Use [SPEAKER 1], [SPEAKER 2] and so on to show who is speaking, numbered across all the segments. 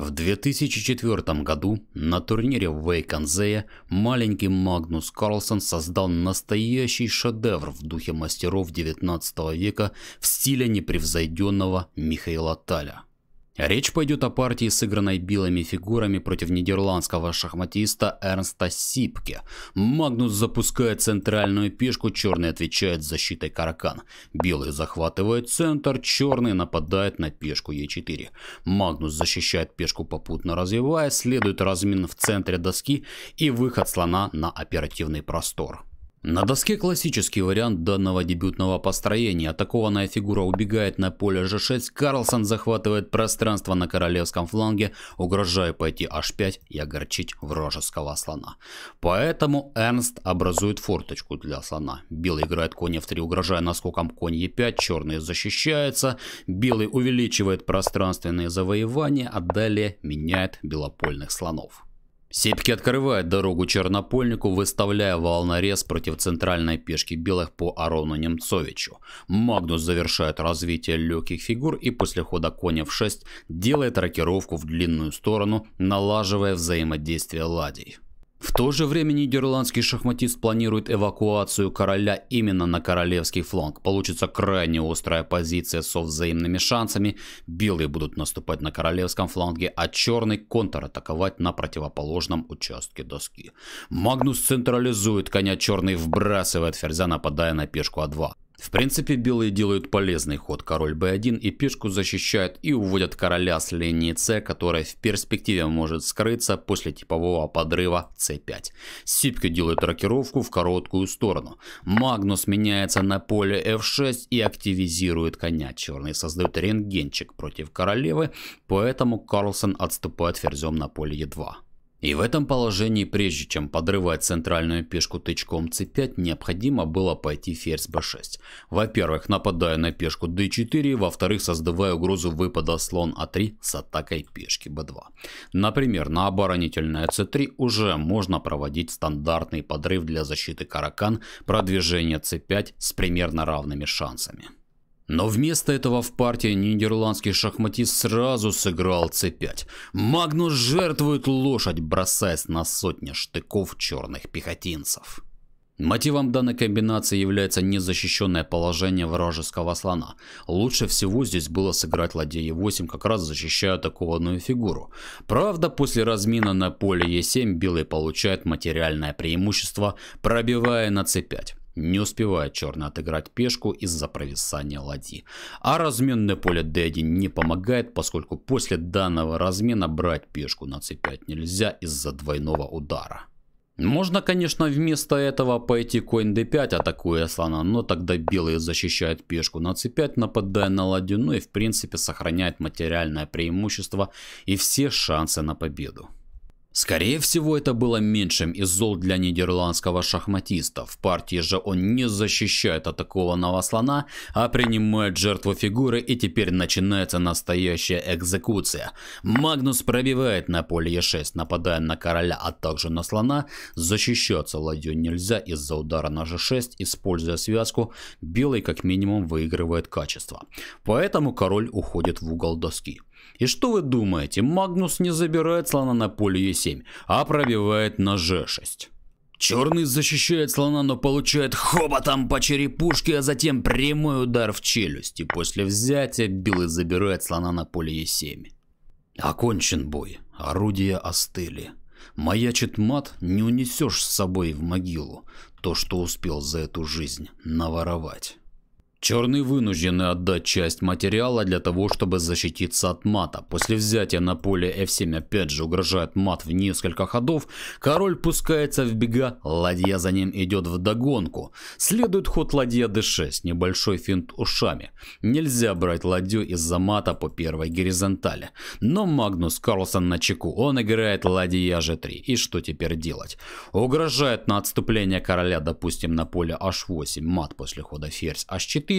[SPEAKER 1] В 2004 году на турнире в Вейконзее маленький Магнус Карлсон создал настоящий шедевр в духе мастеров 19 века в стиле непревзойденного Михаила Таля. Речь пойдет о партии, сыгранной белыми фигурами против нидерландского шахматиста Эрнста Сипке. Магнус запускает центральную пешку, черный отвечает защитой каракан. Белый захватывает центр, черный нападает на пешку Е4. Магнус защищает пешку попутно развивая, следует размин в центре доски и выход слона на оперативный простор. На доске классический вариант данного дебютного построения. Атакованная фигура убегает на поле g6, Карлсон захватывает пространство на королевском фланге, угрожая пойти h5 и огорчить вражеского слона. Поэтому Эрнст образует форточку для слона. Белый играет конь f3, угрожая наскоком конь e5, черный защищается, белый увеличивает пространственные завоевания, а далее меняет белопольных слонов. Сепки открывает дорогу Чернопольнику, выставляя волнорез против центральной пешки белых по Арону Немцовичу. Магнус завершает развитие легких фигур и после хода коня в 6 делает рокировку в длинную сторону, налаживая взаимодействие ладей. В то же время нидерландский шахматист планирует эвакуацию короля именно на королевский фланг. Получится крайне острая позиция со взаимными шансами. Белые будут наступать на королевском фланге, а черный контратаковать на противоположном участке доски. Магнус централизует коня черный, вбрасывает ферзя, нападая на пешку А2. В принципе, белые делают полезный ход король b1 и пешку защищают и уводят короля с линии c, которая в перспективе может скрыться после типового подрыва c5. Сипки делает рокировку в короткую сторону. Магнус меняется на поле f6 и активизирует коня. Черный создает рентгенчик против королевы, поэтому Карлсон отступает ферзем на поле e2. И в этом положении, прежде чем подрывать центральную пешку тычком c5, необходимо было пойти ферзь b6. Во-первых, нападая на пешку d4, во-вторых, создавая угрозу выпада слон a3 а с атакой пешки b2. Например, на оборонительное c3 уже можно проводить стандартный подрыв для защиты каракан, продвижение c5 с примерно равными шансами. Но вместо этого в партии нидерландский шахматист сразу сыграл c5. Магнус жертвует лошадь, бросаясь на сотни штыков черных пехотинцев. Мотивом данной комбинации является незащищенное положение вражеского слона. Лучше всего здесь было сыграть ладья e8, как раз защищая атакованную фигуру. Правда, после размина на поле e7 белый получает материальное преимущество, пробивая на c5. Не успевая черный отыграть пешку из-за провисания ладьи. А разменное поле d1 не помогает, поскольку после данного размена брать пешку на c5 нельзя из-за двойного удара. Можно, конечно, вместо этого пойти конь d5, атакуя слона, но тогда белые защищают пешку на c5, нападая на ладью, ну и в принципе сохраняет материальное преимущество и все шансы на победу. Скорее всего, это было меньшим из зол для нидерландского шахматиста. В партии же он не защищает атакованного слона, а принимает жертву фигуры и теперь начинается настоящая экзекуция. Магнус пробивает на поле Е6, нападая на короля, а также на слона. Защищаться ладью нельзя из-за удара на G6, используя связку, белый как минимум выигрывает качество. Поэтому король уходит в угол доски. И что вы думаете, Магнус не забирает слона на поле Е7, а пробивает на Ж6. Черный защищает слона, но получает хоботом по черепушке, а затем прямой удар в челюсть. И после взятия белый забирает слона на поле Е7. Окончен бой. Орудия остыли. Маячит мат, не унесешь с собой в могилу то, что успел за эту жизнь наворовать. Черный вынужден отдать часть материала для того, чтобы защититься от мата. После взятия на поле f7 опять же угрожает мат в несколько ходов. Король пускается в бега, ладья за ним идет в догонку. Следует ход ладья d6, небольшой финт ушами. Нельзя брать ладью из-за мата по первой горизонтали. Но Магнус Карлсон на чеку, он играет ладья g3. И что теперь делать? Угрожает на отступление короля, допустим, на поле h8 мат после хода ферзь h4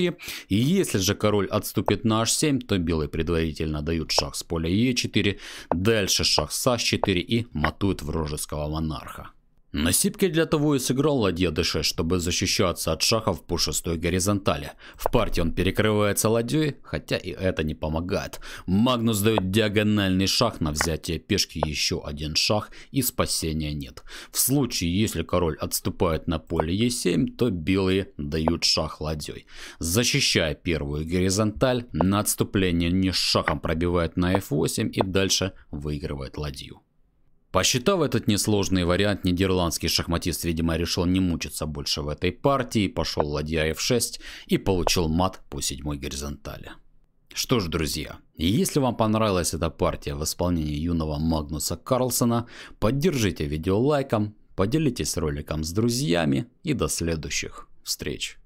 [SPEAKER 1] и если же король отступит на H7, то белые предварительно дают шах с поля e 4 дальше шах с H4 и матуют вражеского монарха. На сипке для того и сыграл ладья ДШ, чтобы защищаться от шахов в пушистой горизонтали. В партии он перекрывается ладьей, хотя и это не помогает. Магнус дает диагональный шах на взятие пешки еще один шах и спасения нет. В случае, если король отступает на поле e 7 то белые дают шах ладьей. Защищая первую горизонталь, на отступление не шахом пробивает на F8 и дальше выигрывает ладью. Посчитав этот несложный вариант, нидерландский шахматист, видимо, решил не мучиться больше в этой партии, пошел ладья f6 и получил мат по седьмой горизонтали. Что ж, друзья, если вам понравилась эта партия в исполнении юного Магнуса Карлсона, поддержите видео лайком, поделитесь роликом с друзьями и до следующих встреч.